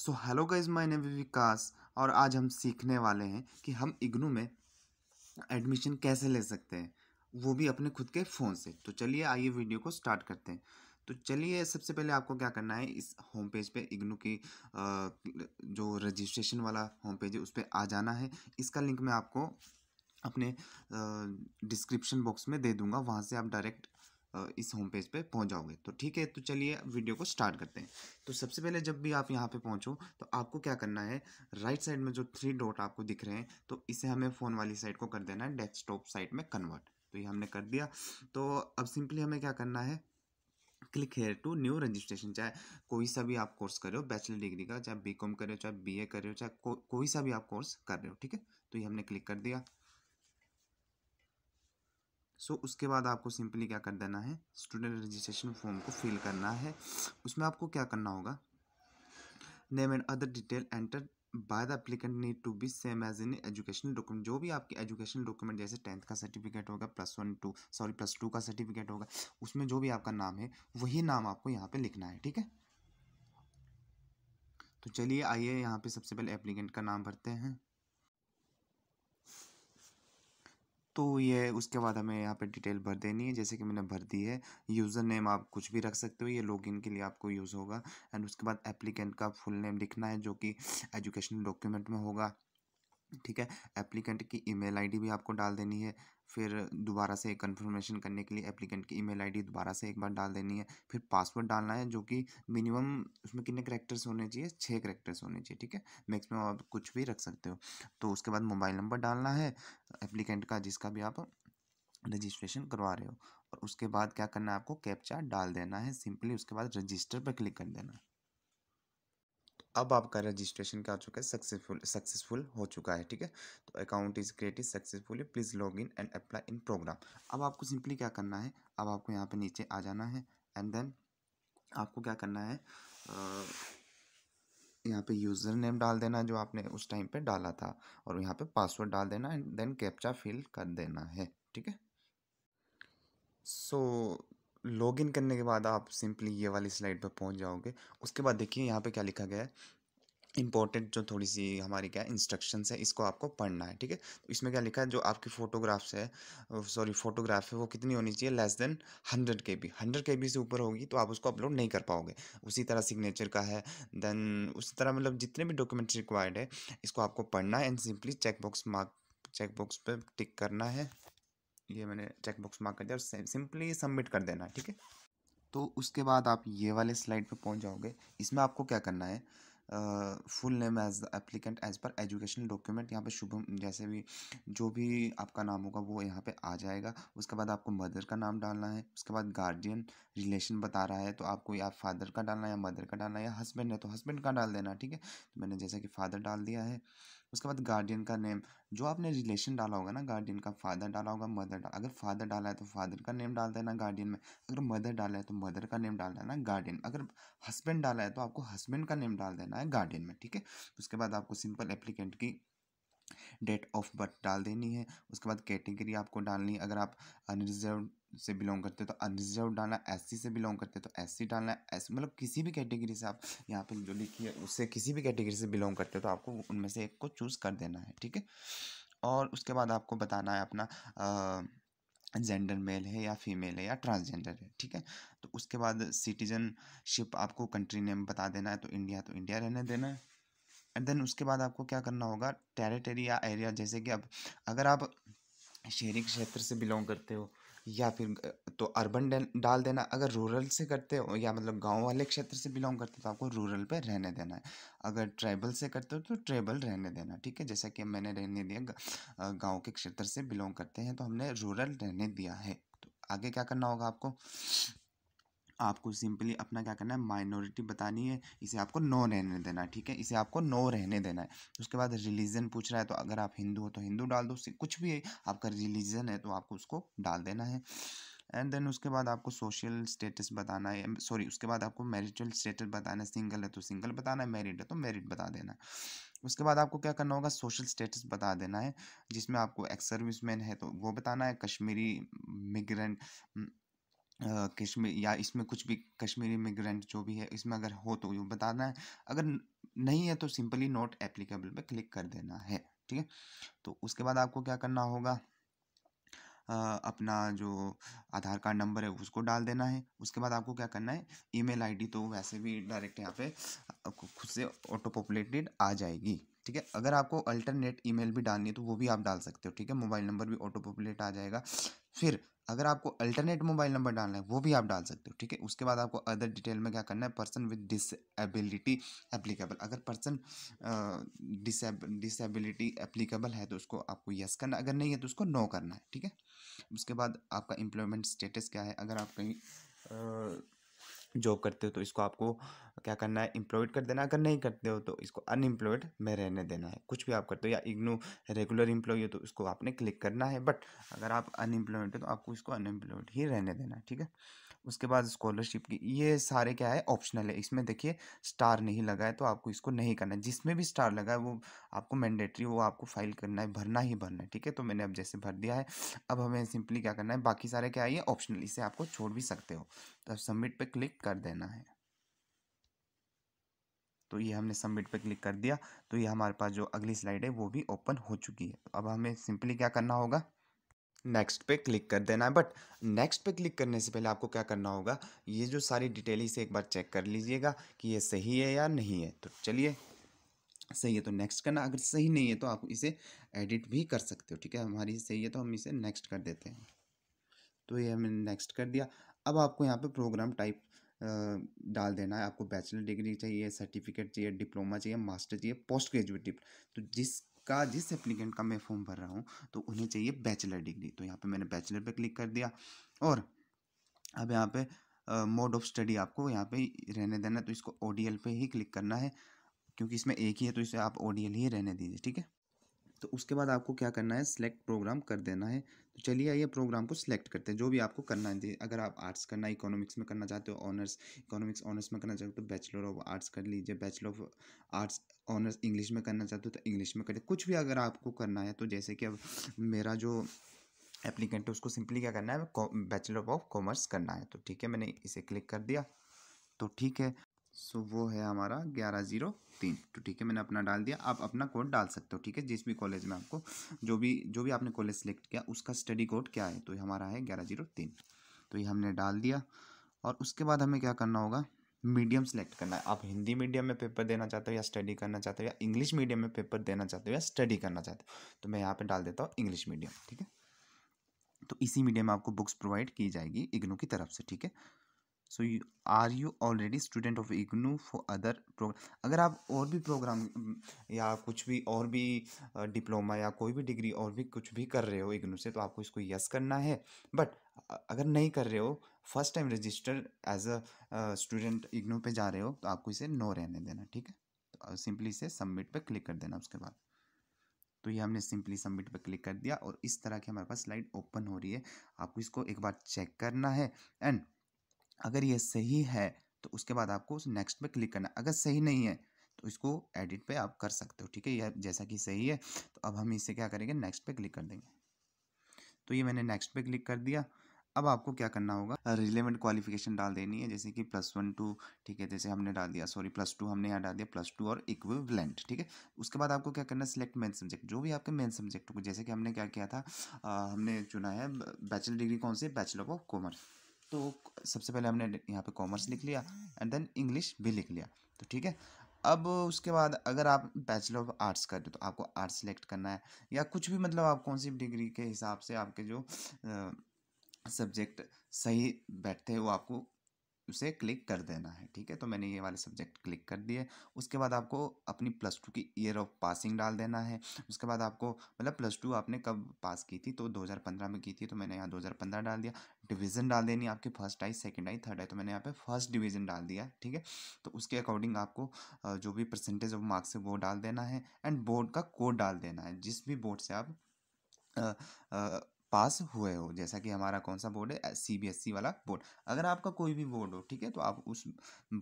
so hello guys my name Vikas और आज हम सीखने वाले हैं कि हम इग्नू में एडमिशन कैसे ले सकते हैं वो भी अपने खुद के फ़ोन से तो चलिए आइए वीडियो को स्टार्ट करते हैं तो चलिए सबसे पहले आपको क्या करना है इस होम पेज पे इग्नू की जो रजिस्ट्रेशन वाला होम पेज है उस पर आ जाना है इसका लिंक मैं आपको अपने डिस्क्रिप्शन बॉक्स में दे दूंगा वहाँ से आप डायरेक्ट इस होम पेज पे पहुंच जाओगे तो ठीक है तो चलिए वीडियो को स्टार्ट करते हैं तो सबसे पहले जब भी आप यहाँ पे पहुंचो तो आपको क्या करना है राइट साइड में जो थ्री डॉट आपको दिख रहे हैं तो इसे हमें फ़ोन वाली साइड को कर देना है डेस्कटॉप साइड में कन्वर्ट तो ये हमने कर दिया तो अब सिंपली हमें क्या करना है click here to new registration चाहे कोई सा भी आप कोर्स कर रहे हो बैचलर डिग्री का चाहे बी कॉम कर रहे हो चाहे बी ए कर रहे हो चाहे को, कोई सा भी आप कोर्स कर रहे हो ठीक है तो ये हमने क्लिक कर दिया सो so, उसके बाद आपको सिंपली क्या कर देना है स्टूडेंट रजिस्ट्रेशन फॉर्म को फिल करना है उसमें आपको क्या करना होगा name and other detail enter by the applicant need to be same as in educational document जो भी आपके एजुकेशनल डॉक्यूमेंट जैसे टेंथ का सर्टिफिकेट होगा plus one two sorry plus two का सर्टिफिकेट होगा उसमें जो भी आपका नाम है वही नाम आपको यहाँ पे लिखना है ठीक है तो चलिए आइए यहाँ पे सबसे पहले एप्लीकेंट का नाम भरते हैं तो ये उसके बाद हमें यहाँ पे डिटेल भर देनी है जैसे कि मैंने भर दी है यूज़र नेम आप कुछ भी रख सकते हो ये लॉगिन के लिए आपको यूज़ होगा एंड उसके बाद एप्लीकेंट का फुल नेम लिखना है जो कि एजुकेशन डॉक्यूमेंट में होगा ठीक है एप्लीकेंट की ईमेल आईडी भी आपको डाल देनी है फिर दोबारा से कन्फर्मेशन करने के लिए एप्लीकेंट की ईमेल आईडी दोबारा से एक बार डाल देनी है फिर पासवर्ड डालना है जो कि मिनिमम उसमें कितने करेक्टर्स होने चाहिए छः करेक्टर्स होने चाहिए ठीक है मैक्सिमम आप कुछ भी रख सकते हो तो उसके बाद मोबाइल नंबर डालना है एप्लीकेंट का जिसका भी आप रजिस्ट्रेशन करवा रहे हो और उसके बाद क्या करना है आपको कैप्चा डाल देना है सिंपली उसके बाद रजिस्टर पर क्लिक कर देना है अब आपका रजिस्ट्रेशन क्या हो चुका है सक्सेसफुल सक्सेसफुल हो चुका है ठीक है तो account is created successfully please log in and apply in program अब आपको सिंपली क्या करना है अब आपको यहाँ पे नीचे आ जाना है एंड देन आपको क्या करना है यहाँ पे यूज़र नेम डाल देना जो आपने उस टाइम पे डाला था और यहाँ पे पासवर्ड डाल देना एंड देन कैप्चा फिल कर देना है ठीक है सो लॉग इन करने के बाद आप सिंपली ये वाली स्लाइड पर पहुंच जाओगे उसके बाद देखिए यहाँ पे क्या लिखा गया है इंपॉर्टेंट जो थोड़ी सी हमारी क्या इंस्ट्रक्शंस है इसको आपको पढ़ना है ठीक है तो इसमें क्या लिखा है जो आपकी फोटोग्राफ्स है सॉरी फोटोग्राफ है वो कितनी होनी चाहिए less than hundred K B hundred K B से ऊपर होगी तो आप उसको अपलोड नहीं कर पाओगे उसी तरह सिग्नेचर का है देन उसी तरह मतलब जितने भी डॉक्यूमेंट्स रिक्वायर्ड है इसको आपको पढ़ना है and simply checkbox mark checkbox पर टिक करना है ये मैंने चेक बॉक्स मार्क कर दिया और सिंपली सबमिट कर देना है ठीक है तो उसके बाद आप ये वाले स्लाइड पे पहुंच जाओगे इसमें आपको क्या करना है full name as applicant as per education document यहाँ पे शुभम जैसे भी जो भी आपका नाम होगा वो यहाँ पे आ जाएगा उसके बाद आपको मदर का नाम डालना है उसके बाद गार्जियन रिलेशन बता रहा है तो आपको या फादर का डालना है या मदर का डालना है या हस्बैंड है तो हस्बैंड का डाल देना ठीक है तो मैंने जैसे कि फादर डाल दिया है उसके बाद गार्डियन का नेम जो आपने रिलेशन डाला होगा ना गार्डियन का फादर डाला होगा मदर डाला अगर फादर डाला है तो फादर का नेम डाल देना गार्डियन में अगर मदर डाला है तो मदर का नेम डाल देना गार्डियन अगर हस्बैंड डाला है तो आपको हस्बैंड का नेम डाल देना है गार्डियन में ठीक है उसके बाद आपको सिंपल एप्लीकेंट की डेट ऑफ बर्थ डाल देनी है उसके बाद कैटेगरी आपको डालनी है अगर आप अनरिजर्व से बिलोंग करते तो अनरिजर्व डालना एस से बिलोंग करते तो एस डालना एस मतलब किसी भी कैटेगरी से आप यहाँ पे जो लिखी है उससे किसी भी कैटेगरी से बिलोंग करते हो तो आपको उनमें से एक को चूज़ कर देना है ठीक है और उसके बाद आपको बताना है अपना जेंडर मेल है या फीमेल है या ट्रांसजेंडर है ठीक है तो उसके बाद सिटीजनशिप आपको कंट्री नेम बता देना है तो इंडिया तो इंडिया रहने देना है एंड देन उसके बाद आपको क्या करना होगा टेरिटरी या एरिया जैसे कि अब अगर आप शहरी क्षेत्र से बिलोंग करते हो या फिर तो अर्बन डाल देना अगर रूरल से करते हो या मतलब गांव वाले क्षेत्र से बिलोंग करते हो तो आपको रूरल पे रहने देना है अगर ट्राइबल से करते हो तो ट्राइबल रहने देना ठीक है जैसा कि मैंने रहने दिया गांव के क्षेत्र से बिलोंग करते हैं तो हमने रूरल रहने दिया है तो आगे क्या करना होगा आपको आपको सिंपली अपना क्या करना है माइनॉरिटी बतानी है इसे आपको नो रहने देना है ठीक है इसे आपको नो रहने देना है उसके बाद रिलीजन पूछ रहा है तो अगर आप हिंदू हो तो हिंदू डाल दो कुछ भी है आपका रिलीजन है तो आपको उसको डाल देना है एंड देन उसके बाद आपको सोशल स्टेटस बताना है सॉरी उसके बाद आपको मैरिटल स्टेटस बताना है सिंगल है तो सिंगल बताना है मैरिड है तो मैरिड बता देना है उसके बाद आपको क्या करना होगा सोशल स्टेटस बता देना है जिसमें आपको एक्स सर्विस मैन है तो वो बताना है कश्मीरी मिग्रेंट कश्मीर या इसमें कुछ भी कश्मीरी मिग्रेंट जो भी है इसमें अगर हो तो वो बताना है अगर नहीं है तो सिंपली नोट एप्लीकेबल पे क्लिक कर देना है ठीक है तो उसके बाद आपको क्या करना होगा अपना जो आधार कार्ड नंबर है उसको डाल देना है उसके बाद आपको क्या करना है ईमेल आईडी तो वैसे भी डायरेक्ट यहाँ पे खुद से ऑटो पॉपुलेटेड आ जाएगी ठीक है अगर आपको अल्टरनेट ईमेल भी डालनी है तो वो भी आप डाल सकते हो ठीक है मोबाइल नंबर भी ऑटो पॉपुलेट आ जाएगा फिर अगर आपको अल्टरनेट मोबाइल नंबर डालना है वो भी आप डाल सकते हो ठीक है उसके बाद आपको अदर डिटेल में क्या करना है पर्सन विद डिसबिलिटी एप्लीकेबल अगर पर्सन डिसबिलिटी एप्लीकेबल है तो उसको आपको यस करना अगर नहीं है तो उसको नो करना है ठीक है उसके बाद आपका एम्प्लॉयमेंट स्टेटस क्या है अगर आप कहीं जॉब करते हो तो इसको आपको क्या करना है इम्प्लॉयड कर देना अगर नहीं करते हो तो इसको अनएम्प्लॉयड में रहने देना है कुछ भी आप करते हो या इग्नो रेगुलर इम्प्लॉय हो तो इसको आपने क्लिक करना है बट अगर आप अनएम्प्लॉयड हो तो आपको इसको अनएम्प्लॉयड ही रहने देना है ठीक है उसके बाद स्कॉलरशिप की ये सारे क्या है ऑप्शनल है इसमें देखिए स्टार नहीं लगा है तो आपको इसको नहीं करना है जिसमें भी स्टार लगा है वो आपको मैंडेटरी वो आपको फाइल करना है भरना ही भरना है ठीक है तो मैंने अब जैसे भर दिया है अब हमें सिंपली क्या करना है बाकी सारे क्या है ये ऑप्शनल इसे आपको छोड़ भी सकते हो तो सबमिट पर क्लिक कर देना है तो ये हमने सबमिट पे क्लिक कर दिया तो ये हमारे पास जो अगली स्लाइड है वो भी ओपन हो चुकी है अब हमें सिंपली क्या करना होगा नेक्स्ट पे क्लिक कर देना है बट नेक्स्ट पे क्लिक करने से पहले आपको क्या करना होगा ये जो सारी डिटेल इसे एक बार चेक कर लीजिएगा कि ये सही है या नहीं है तो चलिए सही है तो नेक्स्ट करना अगर सही नहीं है तो आप इसे एडिट भी कर सकते हो ठीक है हमारी सही है तो हम इसे नेक्स्ट कर देते हैं तो ये हमने नेक्स्ट कर दिया अब आपको यहाँ पे प्रोग्राम टाइप डाल देना है आपको बैचलर डिग्री चाहिए सर्टिफिकेट चाहिए डिप्लोमा चाहिए मास्टर चाहिए पोस्ट ग्रेजुएट डिप्लोमा तो जिस का जिस एप्लीकेंट का मैं फॉर्म भर रहा हूँ तो उन्हें चाहिए बैचलर डिग्री तो यहाँ पे मैंने बैचलर पे क्लिक कर दिया और अब यहाँ पे मोड ऑफ स्टडी आपको यहाँ पे रहने देना तो इसको ओडीएल पे ही क्लिक करना है क्योंकि इसमें एक ही है तो इसे आप ओडीएल ही रहने दीजिए ठीक है तो उसके बाद आपको क्या करना है सिलेक्ट प्रोग्राम कर देना है तो चलिए आइए प्रोग्राम को सिलेक्ट करते हैं जो भी आपको करना है अगर आप आर्ट्स करना इकोनॉमिक्स में करना चाहते हो ऑनर्स इकोनॉमिक्स ऑनर्स में करना चाहते हो तो बैचलर ऑफ आर्ट्स कर लीजिए bachelor of arts honours English में करना चाहते हो तो इंग्लिश में करिए कुछ भी अगर आपको करना है तो जैसे कि अब मेरा जो एप्लीकेंट है उसको सिंपली क्या करना है बैचलर ऑफ कॉमर्स करना है तो ठीक है मैंने इसे क्लिक कर दिया तो ठीक है सो वो है हमारा ग्यारह जीरो तीन तो ठीक है मैंने अपना डाल दिया आप अपना कोड डाल सकते हो ठीक है जिस भी कॉलेज में आपको जो भी जो भी आपने कॉलेज सेलेक्ट किया उसका स्टडी कोड क्या है तो ये हमारा है ग्यारह जीरो तीन तो ये हमने डाल दिया और उसके बाद हमें क्या करना होगा मीडियम सेलेक्ट करना है आप हिंदी मीडियम में पेपर देना चाहते हो या स्टडी करना चाहते हो या इंग्लिश मीडियम में पेपर देना चाहते हो या स्टडी करना चाहते हो तो मैं यहाँ पर डाल देता हूँ इंग्लिश मीडियम ठीक है तो इसी मीडियम में आपको बुक्स प्रोवाइड की जाएगी इग्नू की तरफ से ठीक है so you are you already student of IGNOU for other program अगर आप और भी प्रोग्राम mm, या कुछ भी और भी डिप्लोमा या कोई भी डिग्री और भी कुछ भी कर रहे हो इग्नू से तो आपको इसको यस करना है बट अगर नहीं कर रहे हो first time register as a student IGNOU पे जा रहे हो तो आपको इसे नो रहने देना ठीक है तो सिंपली इसे सबमिट पर क्लिक कर देना उसके बाद तो ये हमने सिंपली सबमिट पर क्लिक कर दिया और इस तरह की हमारे पास स्लाइड ओपन हो रही है आपको इसको एक बार चेक करना है एंड अगर ये सही है तो उसके बाद आपको उस नेक्स्ट पे क्लिक करना अगर सही नहीं है तो इसको एडिट पे आप कर सकते हो ठीक है यह जैसा कि सही है तो अब हम इसे क्या करेंगे नेक्स्ट पे क्लिक कर देंगे तो ये मैंने नेक्स्ट पे क्लिक कर दिया अब आपको क्या करना होगा रिलेवेंट क्वालिफिकेशन डाल देनी है जैसे कि प्लस वन टू ठीक है जैसे हमने डाल दिया सॉरी प्लस टू हमने यहाँ डाल दिया प्लस टू और इक्विवेलेंट ठीक है उसके बाद आपको क्या करना है सिलेक्ट मेन सब्जेक्ट जो भी आपके मेन सब्जेक्ट हो जैसे कि हमने क्या किया था आ, हमने चुना है बैचलर डिग्री कौन सी बैचलर ऑफ कॉमर्स तो सबसे पहले हमने यहाँ पे कॉमर्स लिख लिया एंड देन इंग्लिश भी लिख लिया तो ठीक है अब उसके बाद अगर आप बैचलर ऑफ आर्ट्स कर रहे हो तो आपको आर्ट्स सेलेक्ट करना है या कुछ भी मतलब आप कौन सी डिग्री के हिसाब से आपके जो सब्जेक्ट सही बैठते हैं वो आपको उसे क्लिक कर देना है ठीक है तो मैंने ये वाले सब्जेक्ट क्लिक कर दिए उसके बाद आपको अपनी प्लस टू की ईयर ऑफ पासिंग डाल देना है उसके बाद आपको मतलब प्लस टू आपने कब पास की थी तो 2015 में की थी तो मैंने यहाँ 2015 डाल दिया डिवीज़न डाल देनी है आपकी first I second I third I तो मैंने यहाँ पे फर्स्ट डिवीज़न डाल दिया ठीक है तो उसके अकॉर्डिंग आपको जो भी परसेंटेज ऑफ मार्क्स है वो डाल देना है एंड बोर्ड का कोड डाल देना है जिस भी बोर्ड से आप आ, आ, पास हुए हो जैसा कि हमारा कौन सा बोर्ड है सी e वाला बोर्ड अगर आपका कोई भी बोर्ड हो ठीक है तो आप उस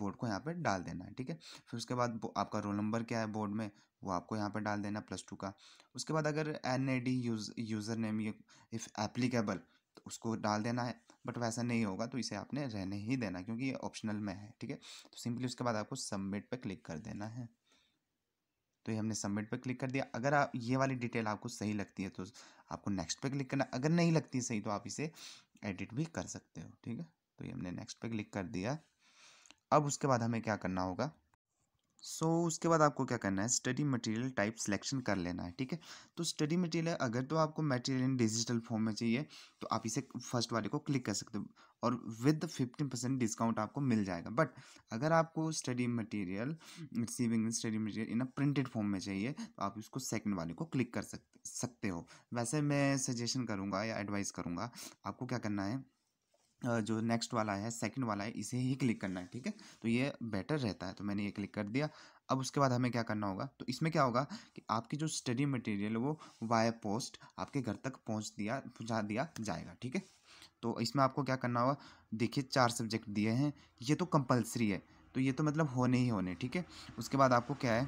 बोर्ड को यहाँ पर डाल देना है ठीक है फिर उसके बाद आपका रोल नंबर क्या है बोर्ड में वो आपको यहाँ पर डाल देना प्लस टू का उसके बाद अगर N A D use user name ये इफ़ एप्लीकेबल तो उसको डाल देना है बट वैसा नहीं होगा तो इसे आपने रहने ही देना क्योंकि ये ऑप्शनल में है ठीक है तो सिंपली उसके बाद आपको सबमिट पर क्लिक कर देना है तो ये हमने सबमिट पर क्लिक कर दिया अगर आप ये वाली डिटेल आपको सही लगती है तो आपको नेक्स्ट पर क्लिक करना अगर नहीं लगती सही तो आप इसे एडिट भी कर सकते हो ठीक है तो ये हमने नेक्स्ट पर क्लिक कर दिया अब उसके बाद हमें क्या करना होगा सो so, उसके बाद आपको क्या करना है स्टडी मटेरियल टाइप सिलेक्शन कर लेना है ठीक है तो स्टडी मटेरियल अगर तो आपको मटेरियल इन डिजिटल फॉर्म में चाहिए तो आप इसे फर्स्ट वाले को क्लिक कर सकते हो और विद फिफ्टीन परसेंट डिस्काउंट आपको मिल जाएगा बट अगर आपको study material receiving study material in a printed form में चाहिए तो आप इसको सेकंड वाले को क्लिक कर सकते सकते हो वैसे मैं सजेशन करूँगा या एडवाइस करूँगा आपको क्या करना है जो नेक्स्ट वाला है सेकंड वाला है इसे ही क्लिक करना है ठीक है तो ये बेटर रहता है तो मैंने ये क्लिक कर दिया अब उसके बाद हमें क्या करना होगा तो इसमें क्या होगा कि आपकी जो स्टडी मटेरियल वो वाया पोस्ट आपके घर तक पहुंच दिया पहुँचा दिया जाएगा ठीक है तो इसमें आपको क्या करना होगा देखिए चार सब्जेक्ट दिए हैं ये तो कंपलसरी है तो ये तो मतलब होने ही होने ठीक है उसके बाद आपको क्या है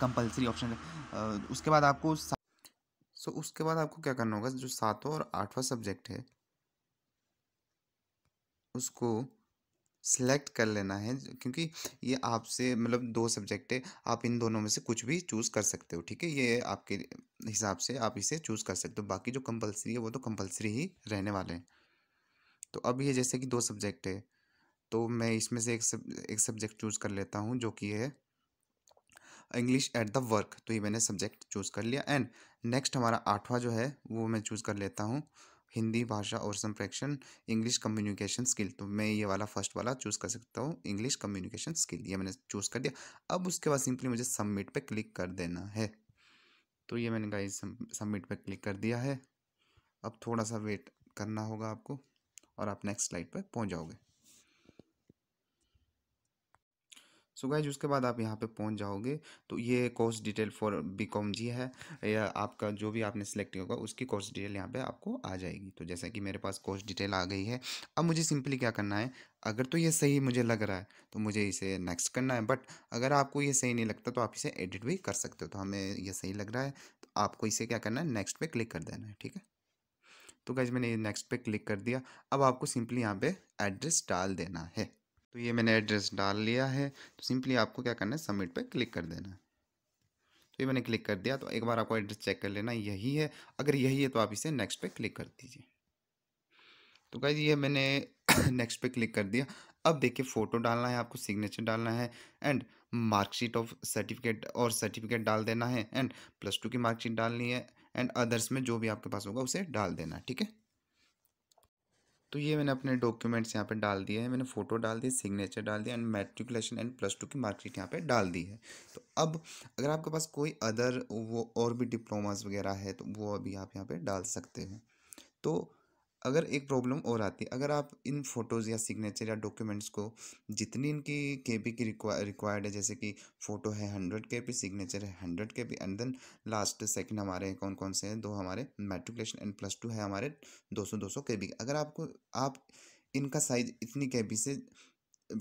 कंपलसरी ऑप्शन उसके बाद आपको सो so, उसके बाद आपको क्या करना होगा जो सातवां और आठवां सब्जेक्ट है उसको सेलेक्ट कर लेना है क्योंकि ये आपसे मतलब दो सब्जेक्ट है आप इन दोनों में से कुछ भी चूज़ कर सकते हो ठीक है ये आपके हिसाब से आप इसे चूज़ कर सकते हो बाकी जो कंपलसरी है वो तो कंपलसरी ही रहने वाले हैं तो अब ये जैसे कि दो सब्जेक्ट है तो मैं इसमें से एक सब एक सब्जेक्ट चूज़ कर लेता हूँ जो कि है इंग्लिश एट द वर्क तो ये मैंने सब्जेक्ट चूज़ कर लिया एंड नेक्स्ट हमारा आठवां जो है वो मैं चूज़ कर लेता हूँ हिंदी भाषा और संप्रेक्षण इंग्लिश कम्युनिकेशन स्किल तो मैं ये वाला फर्स्ट वाला चूज़ कर सकता हूँ इंग्लिश कम्युनिकेशन स्किल ये मैंने चूज़ कर दिया अब उसके बाद सिंपली मुझे सबमिट पे क्लिक कर देना है तो ये मैंने गाइस सबमिट पे क्लिक कर दिया है अब थोड़ा सा वेट करना होगा आपको और आप नेक्स्ट स्लाइड पर पहुँच जाओगे सो गाइज उसके बाद आप यहाँ पे पहुँच जाओगे तो ये course detail for B com G है या आपका जो भी आपने सेलेक्ट किया होगा उसकी कोर्स डिटेल यहाँ पे आपको आ जाएगी तो जैसा कि मेरे पास कोर्स डिटेल आ गई है अब मुझे सिंपली क्या करना है अगर तो ये सही मुझे लग रहा है तो मुझे इसे नेक्स्ट करना है बट अगर आपको ये सही नहीं लगता तो आप इसे एडिट भी कर सकते हो तो हमें यह सही लग रहा है तो आपको इसे क्या करना है नेक्स्ट पर क्लिक कर देना है ठीक है तो गैज मैंने नेक्स्ट पर क्लिक कर दिया अब आपको सिंपली यहाँ पर एड्रेस डाल देना है तो ये मैंने एड्रेस डाल लिया है तो सिंपली आपको क्या करना है सबमिट पर क्लिक कर देना है तो ये मैंने क्लिक कर दिया तो एक बार आपको एड्रेस चेक कर लेना यही है अगर यही है तो आप इसे नेक्स्ट पे क्लिक कर दीजिए तो गाइज ये मैंने नेक्स्ट पे क्लिक कर दिया अब देखिए फ़ोटो डालना है आपको सिग्नेचर डालना है एंड मार्कशीट ऑफ सर्टिफिकेट और सर्टिफिकेट डाल देना है एंड प्लस टू की मार्कशीट डालनी है एंड अदर्स में जो भी आपके पास होगा उसे डाल देना ठीक है तो ये मैंने अपने डॉक्यूमेंट्स यहाँ पे डाल दिए हैं मैंने फ़ोटो डाल दी सिग्नेचर डाल दिया and matriculation and plus two की मार्कशीट यहाँ पे डाल दी है तो अब अगर आपके पास कोई अदर वो और भी डिप्लोमास वगैरह है तो वो अभी आप यहाँ पे डाल सकते हो तो अगर एक प्रॉब्लम और आती है अगर आप इन फ़ोटोज़ या सिग्नेचर या डॉक्यूमेंट्स को जितनी इनकी के पी की रिक्वायर्ड है जैसे कि फ़ोटो है हंड्रेड के पी सिग्नेचर है hundred K P and then last second हमारे कौन कौन से हैं दो हमारे मेट्रिकुलेशन एंड प्लस टू है हमारे दो सौ दो सौ के बी अगर आपको आप इनका साइज इतनी के बी से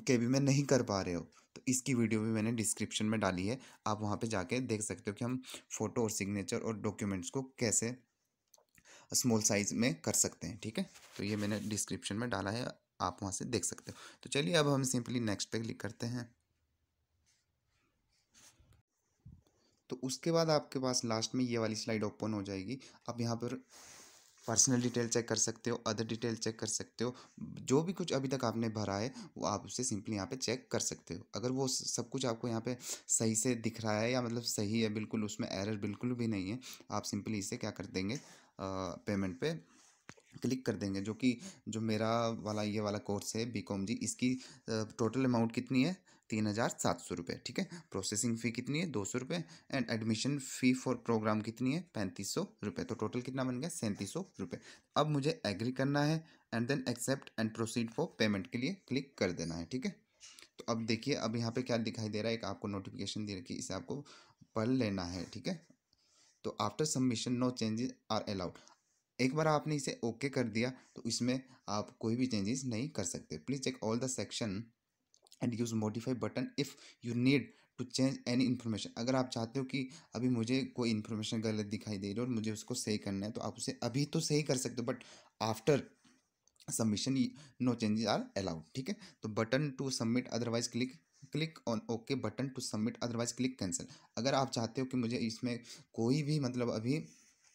के बी में नहीं कर पा रहे हो तो इसकी वीडियो भी मैंने डिस्क्रिप्शन में डाली है आप वहाँ पर जाके देख सकते हो कि हम फ़ोटो और सिग्नेचर और डॉक्यूमेंट्स को कैसे स्मॉल साइज़ में कर सकते हैं ठीक है तो ये मैंने डिस्क्रिप्शन में डाला है आप वहाँ से देख सकते हो तो चलिए अब हम सिंपली नेक्स्ट पे क्लिक करते हैं तो उसके बाद आपके पास लास्ट में ये वाली स्लाइड ओपन हो जाएगी आप यहाँ पर पर्सनल डिटेल चेक कर सकते हो अदर डिटेल चेक कर सकते हो जो भी कुछ अभी तक आपने भरा है वो आप उसे सिंपली यहाँ पे चेक कर सकते हो अगर वो सब कुछ आपको यहाँ पे सही से दिख रहा है या मतलब सही है बिल्कुल उसमें एरर बिल्कुल भी नहीं है आप सिंपली इसे क्या कर देंगे पेमेंट पे क्लिक कर देंगे जो कि जो मेरा वाला ये वाला कोर्स है बी कॉम जी इसकी टोटल अमाउंट कितनी है तीन हज़ार सात सौ रुपये ठीक है प्रोसेसिंग फ़ी कितनी है दो सौ रुपये and admission fee for programme कितनी है पैंतीस सौ रुपये तो टोटल कितना बन गया सैंतीस सौ रुपये अब मुझे एग्री करना है and then accept and proceed for payment के लिए क्लिक कर देना है ठीक है तो अब देखिए अब यहाँ पे क्या दिखाई दे रहा है एक आपको नोटिफिकेशन दे रखी है इसे आपको पढ़ लेना है ठीक है तो after submission no changes are allowed एक बार आपने इसे ओके कर दिया तो इसमें आप कोई भी चेंजेस नहीं कर सकते please check all the section and use modify button if you need to change any information अगर आप चाहते हो कि अभी मुझे कोई इन्फॉर्मेशन गलत दिखाई दे रही है और मुझे उसको सही करना है तो आप उसे अभी तो सही कर सकते हो but after submission no changes are allowed ठीक है तो button to submit otherwise click click on okay button to submit otherwise click cancel अगर आप चाहते हो कि मुझे इसमें कोई भी मतलब अभी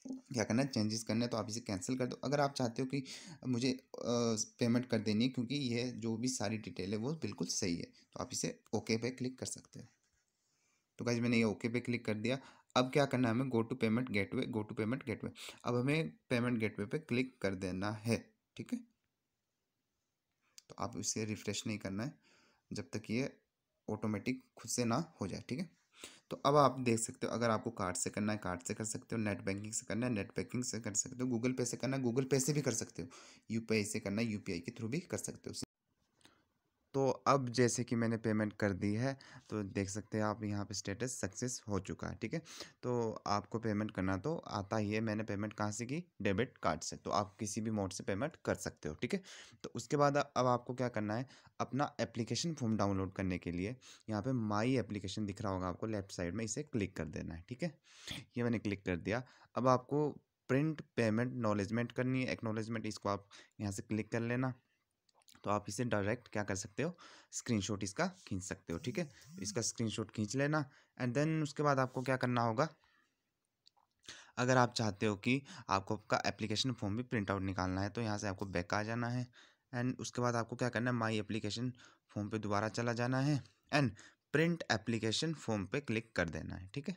क्या करना है चेंजेस करने तो आप इसे कैंसिल कर दो अगर आप चाहते हो कि मुझे पेमेंट कर देनी है क्योंकि ये जो भी सारी डिटेल है वो बिल्कुल सही है तो आप इसे ओके पे क्लिक कर सकते हो तो भाई मैंने ये ओके पे क्लिक कर दिया अब क्या करना है हमें go to payment gateway go to payment gateway अब हमें पेमेंट गेटवे पे क्लिक कर देना है ठीक है तो आप इसे रिफ्रेश नहीं करना है जब तक ये ऑटोमेटिक खुद से ना हो जाए ठीक है तो अब आप देख सकते हो अगर आपको कार्ड से करना है कार्ड से कर सकते हो नेट बैंकिंग से करना है नेट बैंकिंग से कर सकते हो गूगल पे से करना है गूगल पे से भी कर सकते हो यूपीआई से करना है यूपीआई के थ्रू भी कर सकते हो तो अब जैसे कि मैंने पेमेंट कर दी है तो देख सकते हैं आप यहाँ पे स्टेटस सक्सेस हो चुका है ठीक है तो आपको पेमेंट करना तो आता ही है मैंने पेमेंट कहाँ से की डेबिट कार्ड से तो आप किसी भी मोड से पेमेंट कर सकते हो ठीक है तो उसके बाद अब आपको क्या करना है अपना एप्लीकेशन फॉर्म डाउनलोड करने के लिए यहाँ पर माई एप्लीकेशन दिख रहा होगा आपको लेफ्ट साइड में इसे क्लिक कर देना है ठीक है ये मैंने क्लिक कर दिया अब आपको प्रिंट पेमेंट नॉलेजमेंट करनी है एक्नोलेजमेंट इसको आप यहाँ से क्लिक कर लेना तो आप इसे डायरेक्ट क्या कर सकते हो स्क्रीनशॉट इसका खींच सकते हो ठीक है तो इसका स्क्रीनशॉट खींच लेना एंड देन उसके बाद आपको क्या करना होगा अगर आप चाहते हो कि आपको आपका एप्लीकेशन फॉर्म भी प्रिंट आउट निकालना है तो यहाँ से आपको बैक आ जाना है एंड उसके बाद आपको क्या करना है माई एप्लीकेशन फॉर्म पे दोबारा चला जाना है एंड प्रिंट एप्लीकेशन फॉर्म पे क्लिक कर देना है ठीक है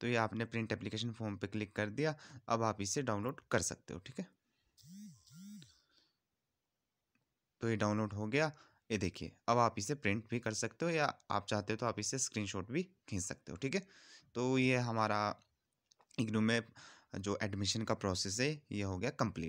तो ये आपने प्रिंट एप्लीकेशन फॉर्म पे क्लिक कर दिया अब आप इसे डाउनलोड कर सकते हो ठीक है तो ये डाउनलोड हो गया ये देखिए अब आप इसे प्रिंट भी कर सकते हो या आप चाहते हो तो आप इसे स्क्रीनशॉट भी खींच सकते हो ठीक है तो ये हमारा इग्नू में जो एडमिशन का प्रोसेस है ये हो गया कंप्लीट